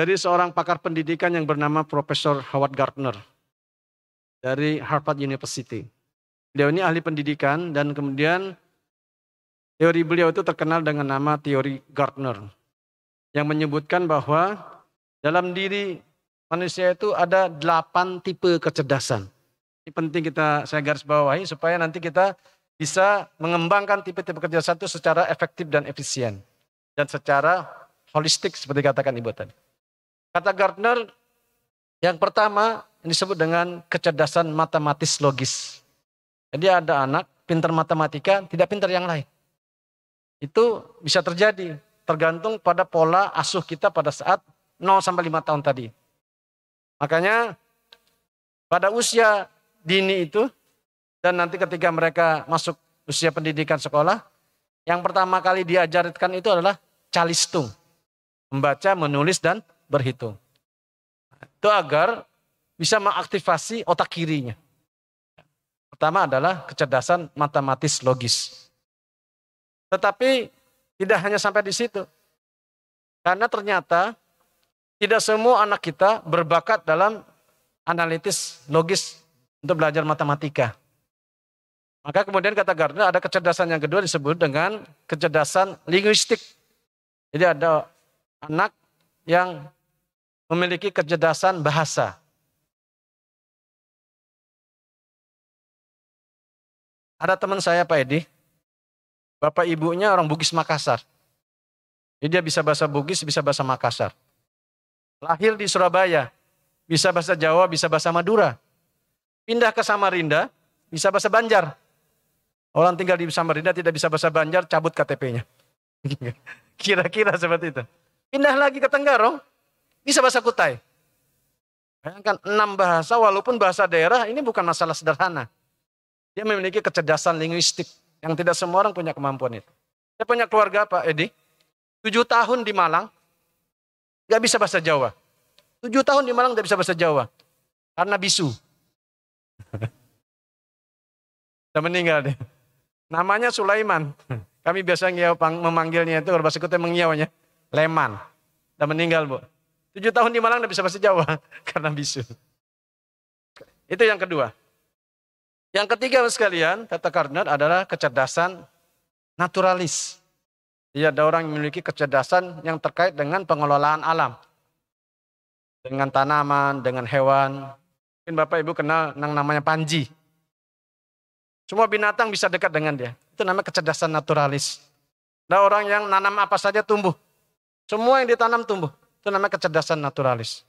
dari seorang pakar pendidikan yang bernama Profesor Howard Gardner dari Harvard University. Beliau ini ahli pendidikan dan kemudian teori beliau itu terkenal dengan nama teori Gardner yang menyebutkan bahwa dalam diri manusia itu ada delapan tipe kecerdasan. Ini penting kita saya garis bawahi supaya nanti kita bisa mengembangkan tipe-tipe kecerdasan itu secara efektif dan efisien dan secara holistik seperti katakan Ibu tadi. Kata Gardner, yang pertama ini disebut dengan kecerdasan matematis logis. Jadi ada anak pintar matematika, tidak pintar yang lain. Itu bisa terjadi, tergantung pada pola asuh kita pada saat 0 sampai 5 tahun tadi. Makanya pada usia dini itu dan nanti ketika mereka masuk usia pendidikan sekolah, yang pertama kali diajarkan itu adalah calistung. Membaca, menulis, dan berhitung. Itu agar bisa mengaktifasi otak kirinya. Pertama adalah kecerdasan matematis logis. Tetapi tidak hanya sampai di situ. Karena ternyata tidak semua anak kita berbakat dalam analitis logis untuk belajar matematika. Maka kemudian kata Gardner ada kecerdasan yang kedua disebut dengan kecerdasan linguistik. Jadi ada anak yang memiliki kecerdasan bahasa. Ada teman saya Pak Edi, bapak ibunya orang Bugis Makassar. Jadi dia bisa bahasa Bugis, bisa bahasa Makassar. Lahir di Surabaya, bisa bahasa Jawa, bisa bahasa Madura. Pindah ke Samarinda, bisa bahasa Banjar. Orang tinggal di Samarinda tidak bisa bahasa Banjar, cabut KTP-nya. Kira-kira seperti itu. Pindah lagi ke Tenggarong, bisa bahasa Kutai. Bayangkan enam bahasa walaupun bahasa daerah ini bukan masalah sederhana. Dia memiliki kecerdasan linguistik yang tidak semua orang punya kemampuan itu. Saya punya keluarga Pak Edi, tujuh tahun di Malang, nggak bisa bahasa Jawa. Tujuh tahun di Malang nggak bisa bahasa Jawa karena bisu. Sudah meninggal deh. Namanya Sulaiman. Kami biasa memanggilnya itu kalau bahasa Kutai mengiawanya. Leman. Sudah meninggal, Bu. Tujuh tahun di Malang tidak bisa bahasa Jawa karena bisu. Itu yang kedua. Yang ketiga sekalian, kata Karnet adalah kecerdasan naturalis. Dia ada orang yang memiliki kecerdasan yang terkait dengan pengelolaan alam. Dengan tanaman, dengan hewan. Mungkin Bapak Ibu kenal yang namanya Panji. Semua binatang bisa dekat dengan dia. Itu namanya kecerdasan naturalis. Ada orang yang nanam apa saja tumbuh. Semua yang ditanam tumbuh. Itu namanya kecerdasan naturalis.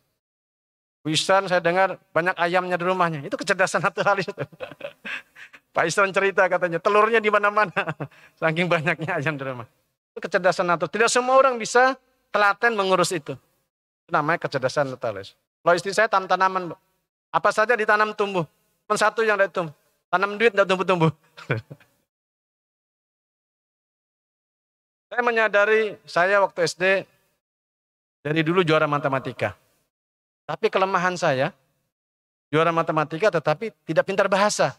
Bu Isran saya dengar banyak ayamnya di rumahnya. Itu kecerdasan naturalis. Itu. Pak Isran cerita katanya, telurnya di mana-mana. Saking banyaknya ayam di rumah. Itu kecerdasan naturalis. Tidak semua orang bisa telaten mengurus itu. Itu namanya kecerdasan naturalis. Kalau istri saya tanam tanaman, Bu. Apa saja ditanam tumbuh. Cuma satu yang tidak Tanam duit tidak tumbuh-tumbuh. saya menyadari saya waktu SD dari dulu juara matematika. Tapi kelemahan saya, juara matematika tetapi tidak pintar bahasa.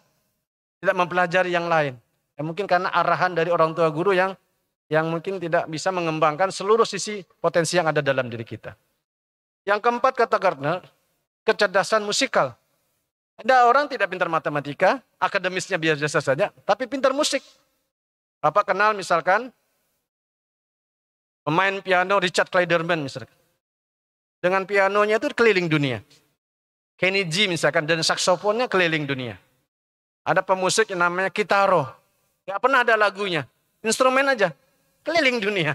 Tidak mempelajari yang lain. Ya, mungkin karena arahan dari orang tua guru yang yang mungkin tidak bisa mengembangkan seluruh sisi potensi yang ada dalam diri kita. Yang keempat kata Gardner, kecerdasan musikal. Ada orang tidak pintar matematika, akademisnya biasa saja, tapi pintar musik. Bapak kenal misalkan Pemain piano Richard Clayderman misalkan. Dengan pianonya itu keliling dunia. Kenny G misalkan dan saksofonnya keliling dunia. Ada pemusik yang namanya Kitaro. Gak pernah ada lagunya. Instrumen aja. Keliling dunia.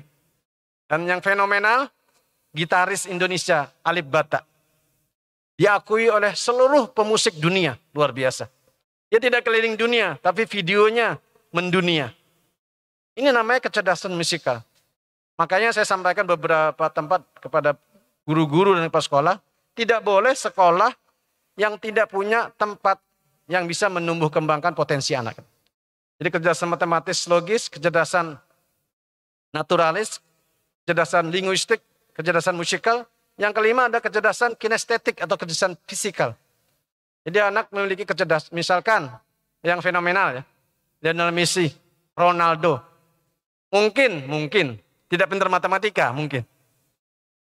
Dan yang fenomenal, gitaris Indonesia Alif Bata. Diakui oleh seluruh pemusik dunia. Luar biasa. Dia tidak keliling dunia, tapi videonya mendunia. Ini namanya kecerdasan musikal. Makanya saya sampaikan beberapa tempat kepada guru-guru dan kepala sekolah, tidak boleh sekolah yang tidak punya tempat yang bisa menumbuh kembangkan potensi anak. Jadi kecerdasan matematis logis, kecerdasan naturalis, kecerdasan linguistik, kecerdasan musikal. Yang kelima ada kecerdasan kinestetik atau kecerdasan fisikal. Jadi anak memiliki kecerdasan, misalkan yang fenomenal ya, Lionel Messi, Ronaldo. Mungkin, mungkin tidak pintar matematika mungkin.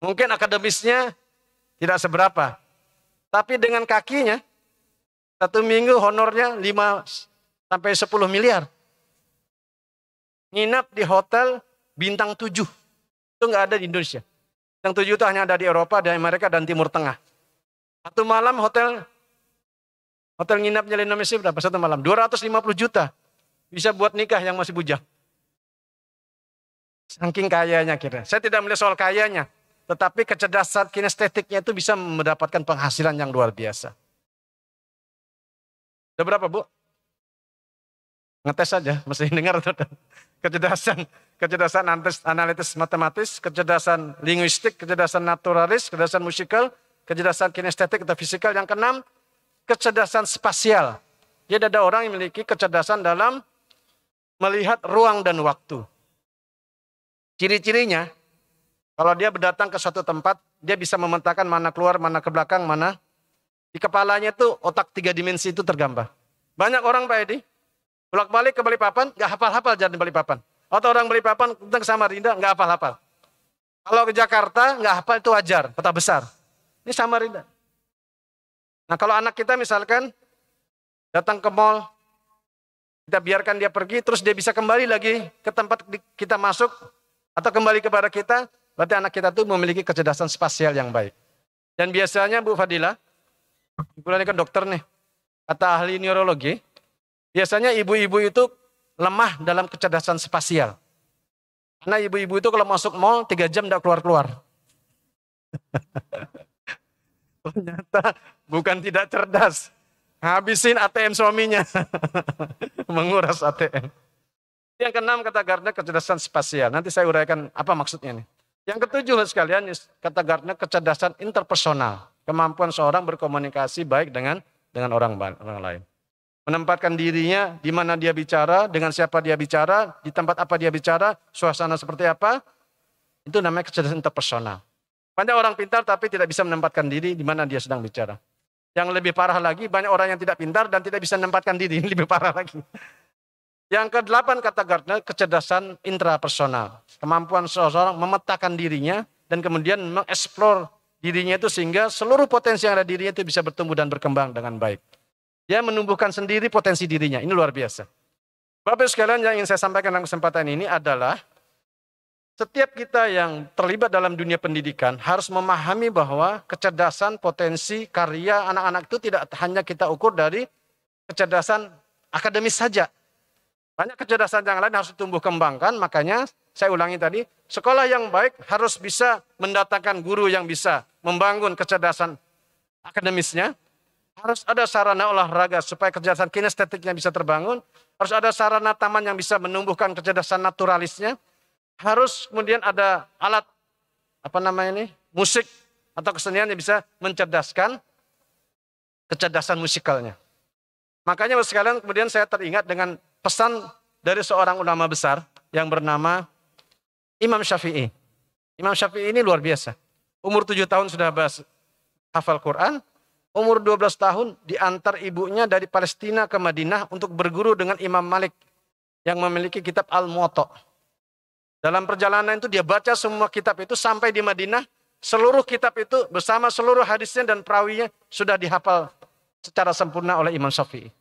Mungkin akademisnya tidak seberapa. Tapi dengan kakinya, satu minggu honornya 5 sampai 10 miliar. Nginap di hotel bintang 7. Itu nggak ada di Indonesia. Bintang 7 itu hanya ada di Eropa, di Amerika, dan Timur Tengah. Satu malam hotel hotel nginapnya Lionel Messi berapa? Satu malam 250 juta. Bisa buat nikah yang masih bujang. Saking kayanya kira. Saya tidak melihat soal kayanya. Tetapi kecerdasan kinestetiknya itu bisa mendapatkan penghasilan yang luar biasa. Ada berapa bu? Ngetes saja, mesti dengar. Kecerdasan, kecerdasan analitis matematis, kecerdasan linguistik, kecerdasan naturalis, kecerdasan musikal, kecerdasan kinestetik atau fisikal. Yang keenam, kecerdasan spasial. Jadi ada orang yang memiliki kecerdasan dalam melihat ruang dan waktu. Ciri-cirinya, kalau dia berdatang ke suatu tempat, dia bisa memetakan mana keluar, mana ke belakang, mana. Di kepalanya itu otak tiga dimensi itu tergambar. Banyak orang Pak Edi, bolak-balik ke Balikpapan, nggak hafal-hafal jalan di Balikpapan. Atau orang Balikpapan tentang ke Samarinda, nggak hafal-hafal. Kalau ke Jakarta, nggak hafal itu wajar, kota besar. Ini Samarinda. Nah kalau anak kita misalkan datang ke mall, kita biarkan dia pergi, terus dia bisa kembali lagi ke tempat kita masuk, atau kembali kepada kita, berarti anak kita tuh memiliki kecerdasan spasial yang baik. Dan biasanya Bu Fadila, Ibu ini kan dokter nih, kata ahli neurologi, biasanya ibu-ibu itu lemah dalam kecerdasan spasial. Karena ibu-ibu itu kalau masuk mall, tiga jam tidak keluar-keluar. Ternyata bukan tidak cerdas. Habisin ATM suaminya. Menguras ATM. Yang keenam kata Gardner kecerdasan spasial. Nanti saya uraikan apa maksudnya ini. Yang ketujuh sekalian kata Gardner kecerdasan interpersonal. Kemampuan seorang berkomunikasi baik dengan dengan orang, orang lain. Menempatkan dirinya di mana dia bicara, dengan siapa dia bicara, di tempat apa dia bicara, suasana seperti apa. Itu namanya kecerdasan interpersonal. Banyak orang pintar tapi tidak bisa menempatkan diri di mana dia sedang bicara. Yang lebih parah lagi, banyak orang yang tidak pintar dan tidak bisa menempatkan diri. Ini lebih parah lagi. Yang kedelapan kata Gardner, kecerdasan intrapersonal. Kemampuan seseorang memetakan dirinya dan kemudian mengeksplor dirinya itu sehingga seluruh potensi yang ada dirinya itu bisa bertumbuh dan berkembang dengan baik. Dia menumbuhkan sendiri potensi dirinya. Ini luar biasa. Bapak Ibu sekalian yang ingin saya sampaikan dalam kesempatan ini adalah setiap kita yang terlibat dalam dunia pendidikan harus memahami bahwa kecerdasan, potensi, karya anak-anak itu tidak hanya kita ukur dari kecerdasan akademis saja, banyak kecerdasan yang lain harus tumbuh kembangkan, makanya saya ulangi tadi, sekolah yang baik harus bisa mendatangkan guru yang bisa membangun kecerdasan akademisnya. Harus ada sarana olahraga supaya kecerdasan kinestetiknya bisa terbangun. Harus ada sarana taman yang bisa menumbuhkan kecerdasan naturalisnya. Harus kemudian ada alat apa namanya ini musik atau kesenian yang bisa mencerdaskan kecerdasan musikalnya. Makanya sekalian kemudian saya teringat dengan pesan dari seorang ulama besar yang bernama Imam Syafi'i. Imam Syafi'i ini luar biasa. Umur tujuh tahun sudah bahas hafal Quran, umur dua belas tahun diantar ibunya dari Palestina ke Madinah untuk berguru dengan Imam Malik yang memiliki kitab Al-Muwatta. Dalam perjalanan itu dia baca semua kitab itu sampai di Madinah, seluruh kitab itu bersama seluruh hadisnya dan perawinya sudah dihafal secara sempurna oleh Imam Syafi'i.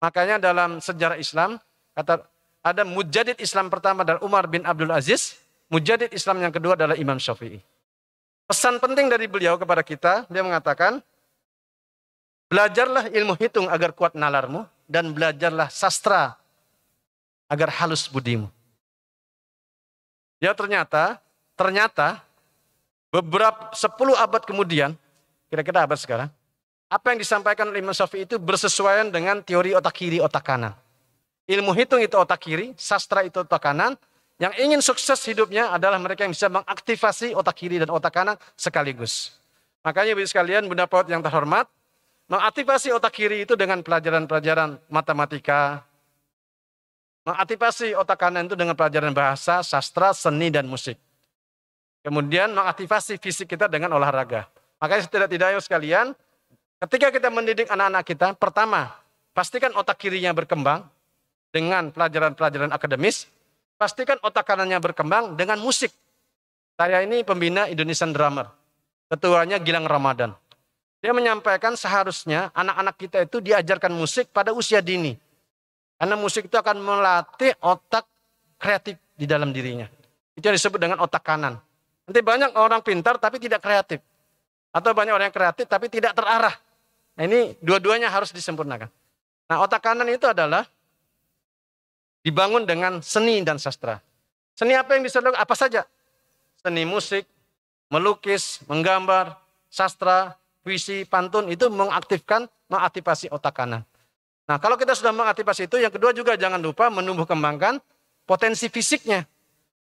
Makanya dalam sejarah Islam kata ada mujadid Islam pertama dari Umar bin Abdul Aziz, mujadid Islam yang kedua adalah Imam Syafi'i. Pesan penting dari beliau kepada kita, dia mengatakan, belajarlah ilmu hitung agar kuat nalarmu, dan belajarlah sastra agar halus budimu. Ya ternyata, ternyata beberapa 10 abad kemudian, kira-kira abad sekarang, apa yang disampaikan oleh Imam Syafi'i itu bersesuaian dengan teori otak kiri, otak kanan. Ilmu hitung itu otak kiri, sastra itu otak kanan. Yang ingin sukses hidupnya adalah mereka yang bisa mengaktifasi otak kiri dan otak kanan sekaligus. Makanya bagi sekalian, bunda paut yang terhormat, mengaktifasi otak kiri itu dengan pelajaran-pelajaran matematika, mengaktifasi otak kanan itu dengan pelajaran bahasa, sastra, seni, dan musik. Kemudian mengaktifasi fisik kita dengan olahraga. Makanya setidak-tidaknya sekalian, Ketika kita mendidik anak-anak kita, pertama, pastikan otak kirinya berkembang dengan pelajaran-pelajaran akademis. Pastikan otak kanannya berkembang dengan musik. Saya ini pembina Indonesian Drummer. Ketuanya Gilang Ramadan. Dia menyampaikan seharusnya anak-anak kita itu diajarkan musik pada usia dini. Karena musik itu akan melatih otak kreatif di dalam dirinya. Itu yang disebut dengan otak kanan. Nanti banyak orang pintar tapi tidak kreatif. Atau banyak orang yang kreatif tapi tidak terarah. Nah ini dua-duanya harus disempurnakan. Nah otak kanan itu adalah dibangun dengan seni dan sastra. Seni apa yang bisa dilakukan? Apa saja? Seni musik, melukis, menggambar, sastra, puisi, pantun itu mengaktifkan, mengaktifasi otak kanan. Nah kalau kita sudah mengaktifasi itu, yang kedua juga jangan lupa menumbuh kembangkan potensi fisiknya.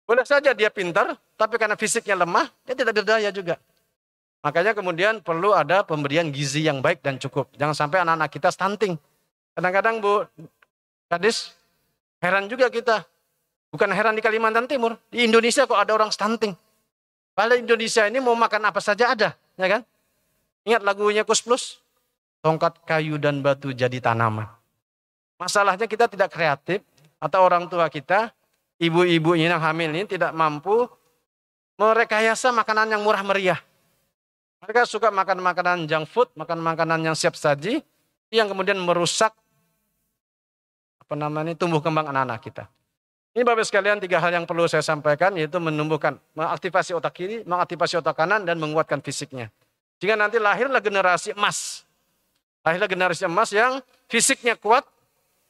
Boleh saja dia pintar, tapi karena fisiknya lemah, dia tidak berdaya juga. Makanya kemudian perlu ada pemberian gizi yang baik dan cukup. Jangan sampai anak-anak kita stunting. Kadang-kadang Bu Kadis, heran juga kita. Bukan heran di Kalimantan Timur. Di Indonesia kok ada orang stunting. Padahal Indonesia ini mau makan apa saja ada. ya kan? Ingat lagunya Kus Plus? Tongkat kayu dan batu jadi tanaman. Masalahnya kita tidak kreatif. Atau orang tua kita, ibu-ibu yang hamil ini tidak mampu merekayasa makanan yang murah meriah. Mereka suka makan makanan junk food, makan makanan yang siap saji, yang kemudian merusak apa namanya tumbuh kembang anak-anak kita. Ini Bapak sekalian tiga hal yang perlu saya sampaikan yaitu menumbuhkan, mengaktifasi otak kiri, mengaktifasi otak kanan dan menguatkan fisiknya. Jika nanti lahirlah generasi emas. Lahirlah generasi emas yang fisiknya kuat,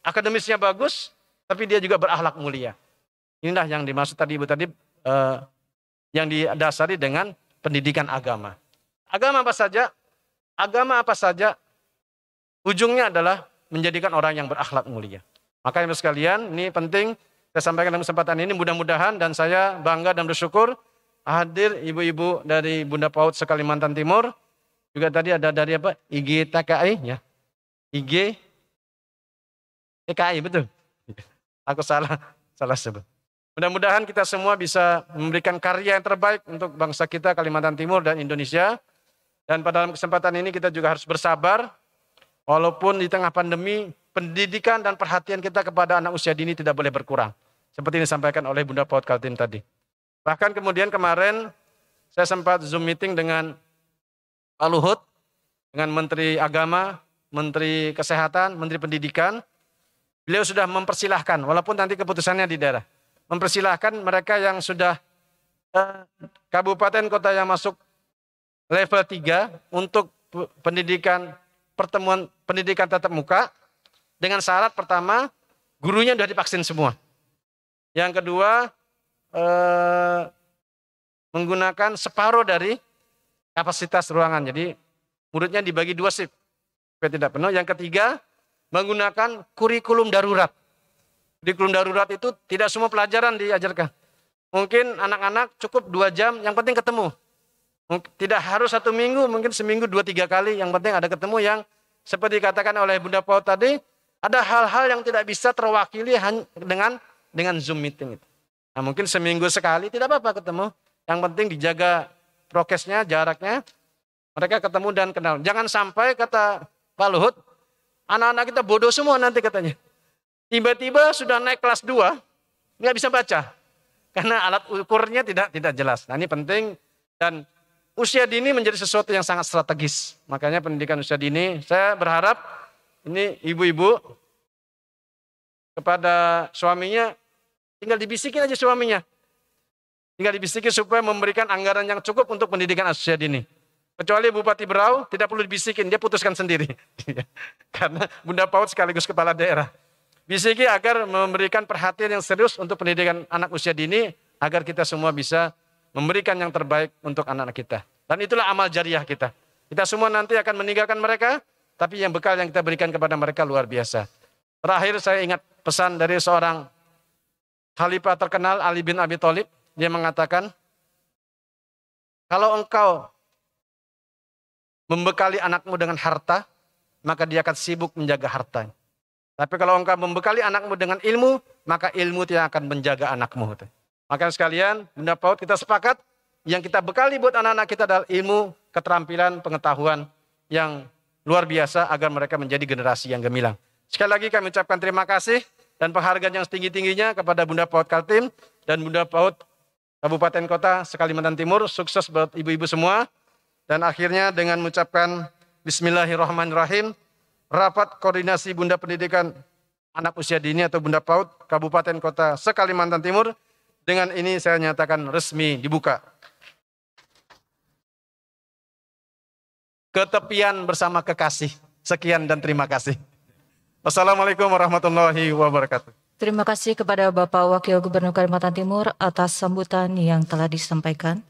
akademisnya bagus, tapi dia juga berahlak mulia. Inilah yang dimaksud tadi Ibu tadi eh, yang didasari dengan pendidikan agama. Agama apa saja? Agama apa saja? Ujungnya adalah menjadikan orang yang berakhlak mulia. Makanya yang sekalian, ini penting saya sampaikan dalam kesempatan ini mudah-mudahan dan saya bangga dan bersyukur hadir ibu-ibu dari Bunda Paut Sekalimantan Timur. Juga tadi ada dari apa? IG TKI ya. IG TKI betul. Aku salah salah sebut. Mudah-mudahan kita semua bisa memberikan karya yang terbaik untuk bangsa kita Kalimantan Timur dan Indonesia dan pada dalam kesempatan ini kita juga harus bersabar. Walaupun di tengah pandemi, pendidikan dan perhatian kita kepada anak usia dini tidak boleh berkurang. Seperti yang disampaikan oleh Bunda Paut Kaltim tadi. Bahkan kemudian kemarin saya sempat Zoom meeting dengan Pak Luhut, dengan Menteri Agama, Menteri Kesehatan, Menteri Pendidikan. Beliau sudah mempersilahkan, walaupun nanti keputusannya di daerah. Mempersilahkan mereka yang sudah eh, kabupaten kota yang masuk level 3 untuk pendidikan pertemuan pendidikan tatap muka dengan syarat pertama gurunya sudah divaksin semua. Yang kedua eh, menggunakan separuh dari kapasitas ruangan. Jadi muridnya dibagi dua sip, tidak penuh. Yang ketiga menggunakan kurikulum darurat. Kurikulum darurat itu tidak semua pelajaran diajarkan. Mungkin anak-anak cukup dua jam, yang penting ketemu. Tidak harus satu minggu, mungkin seminggu dua tiga kali. Yang penting ada ketemu yang seperti dikatakan oleh Bunda Paul tadi, ada hal-hal yang tidak bisa terwakili dengan dengan Zoom meeting itu. Nah, mungkin seminggu sekali tidak apa-apa ketemu. Yang penting dijaga prokesnya, jaraknya. Mereka ketemu dan kenal. Jangan sampai kata Pak Luhut, anak-anak kita bodoh semua nanti katanya. Tiba-tiba sudah naik kelas 2, nggak bisa baca. Karena alat ukurnya tidak tidak jelas. Nah ini penting dan usia dini menjadi sesuatu yang sangat strategis. Makanya pendidikan usia dini, saya berharap ini ibu-ibu kepada suaminya tinggal dibisikin aja suaminya. Tinggal dibisikin supaya memberikan anggaran yang cukup untuk pendidikan usia dini. Kecuali Bupati Berau tidak perlu dibisikin, dia putuskan sendiri. Karena Bunda Paut sekaligus kepala daerah. Bisiki agar memberikan perhatian yang serius untuk pendidikan anak usia dini agar kita semua bisa memberikan yang terbaik untuk anak-anak kita. Dan itulah amal jariah kita. Kita semua nanti akan meninggalkan mereka, tapi yang bekal yang kita berikan kepada mereka luar biasa. Terakhir saya ingat pesan dari seorang khalifah terkenal Ali bin Abi Thalib, dia mengatakan, "Kalau engkau membekali anakmu dengan harta, maka dia akan sibuk menjaga hartanya. Tapi kalau engkau membekali anakmu dengan ilmu, maka ilmu tidak akan menjaga anakmu." Maka sekalian, Bunda Paut kita sepakat yang kita bekali buat anak-anak kita adalah ilmu, keterampilan, pengetahuan yang luar biasa agar mereka menjadi generasi yang gemilang. Sekali lagi kami ucapkan terima kasih dan penghargaan yang setinggi-tingginya kepada Bunda Paut Kaltim dan Bunda Paut Kabupaten Kota Sekalimantan Timur. Sukses buat ibu-ibu semua. Dan akhirnya dengan mengucapkan Bismillahirrahmanirrahim. Rapat Koordinasi Bunda Pendidikan Anak Usia Dini atau Bunda Paut Kabupaten Kota Sekalimantan Timur dengan ini saya nyatakan resmi dibuka. Ketepian bersama kekasih. Sekian dan terima kasih. Wassalamualaikum warahmatullahi wabarakatuh. Terima kasih kepada Bapak Wakil Gubernur Kalimantan Timur atas sambutan yang telah disampaikan.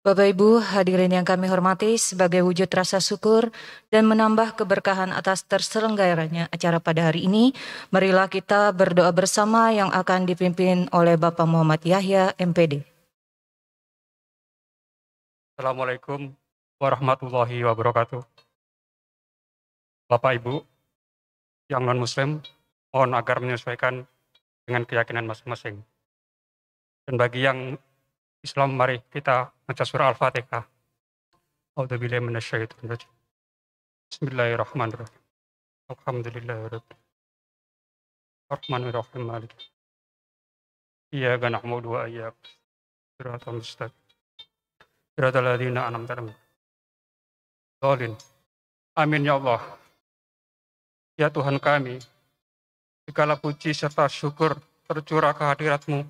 Bapak Ibu, hadirin yang kami hormati, sebagai wujud rasa syukur dan menambah keberkahan atas terselenggaranya acara pada hari ini, marilah kita berdoa bersama yang akan dipimpin oleh Bapak Muhammad Yahya, MPD. Assalamualaikum warahmatullahi wabarakatuh. Bapak Ibu yang non-Muslim, mohon agar menyesuaikan dengan keyakinan masing-masing. Dan bagi yang Islam, mari kita baca surah Al-Fatihah. A'udzubillahi minasyaitonir rajim. Bismillahirrahmanirrahim. Alhamdulillahirabbil Rahmanirrahim Malik. Iyyaka na'budu wa iyyak. Shiratal mustaqim. Shiratal ladzina an'amta 'alaihim. Amin ya Allah. Ya Tuhan kami, segala puji serta syukur tercurah kehadiratmu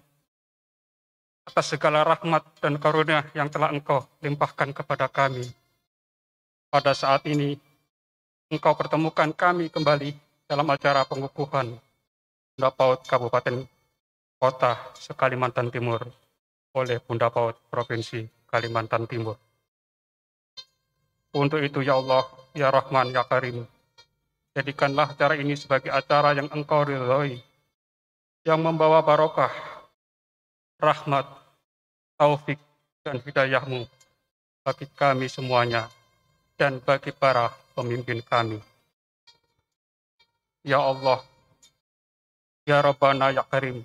atas segala rahmat dan karunia yang telah engkau limpahkan kepada kami. Pada saat ini, engkau pertemukan kami kembali dalam acara pengukuhan Bunda Paut Kabupaten Kota Kalimantan Timur oleh Bunda Paut Provinsi Kalimantan Timur. Untuk itu ya Allah, ya Rahman, ya Karim, jadikanlah acara ini sebagai acara yang engkau ridhoi, yang membawa barokah rahmat, taufik, dan hidayahmu bagi kami semuanya dan bagi para pemimpin kami. Ya Allah, Ya Rabbana Ya Karim,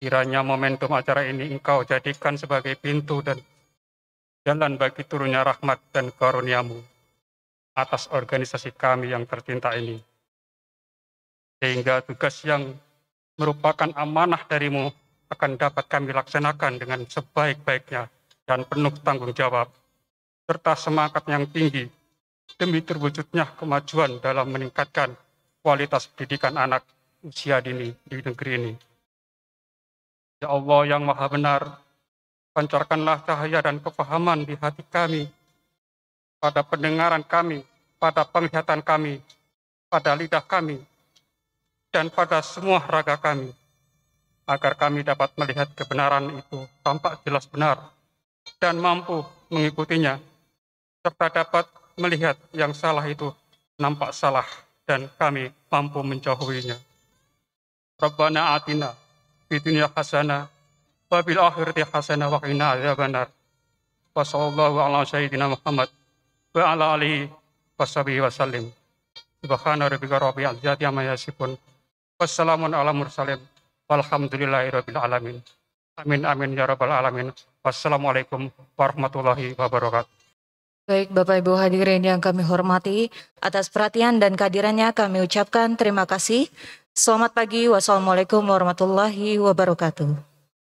kiranya momentum acara ini engkau jadikan sebagai pintu dan jalan bagi turunnya rahmat dan karuniamu atas organisasi kami yang tercinta ini. Sehingga tugas yang merupakan amanah darimu akan dapat kami laksanakan dengan sebaik-baiknya dan penuh tanggung jawab, serta semangat yang tinggi demi terwujudnya kemajuan dalam meningkatkan kualitas pendidikan anak usia dini di negeri ini. Ya Allah yang maha benar, pancarkanlah cahaya dan kepahaman di hati kami, pada pendengaran kami, pada penglihatan kami, pada lidah kami, dan pada semua raga kami, agar kami dapat melihat kebenaran itu tampak jelas benar dan mampu mengikutinya, serta dapat melihat yang salah itu nampak salah dan kami mampu menjauhinya. Rabbana atina bidunya hasana wabil bil akhirati hasana wa qina adzabannar. Wa sallallahu ala sayyidina Muhammad wa ala alihi wa sahbihi wa sallim. Subhana rabbika rabbil izzati amma yasifun. Wassalamun ala mursalin. Walhamdulillahirabbil alamin. Amin amin ya rabbal alamin. Wassalamualaikum warahmatullahi wabarakatuh. Baik Bapak Ibu hadirin yang kami hormati, atas perhatian dan kehadirannya kami ucapkan terima kasih. Selamat pagi, wassalamualaikum warahmatullahi wabarakatuh.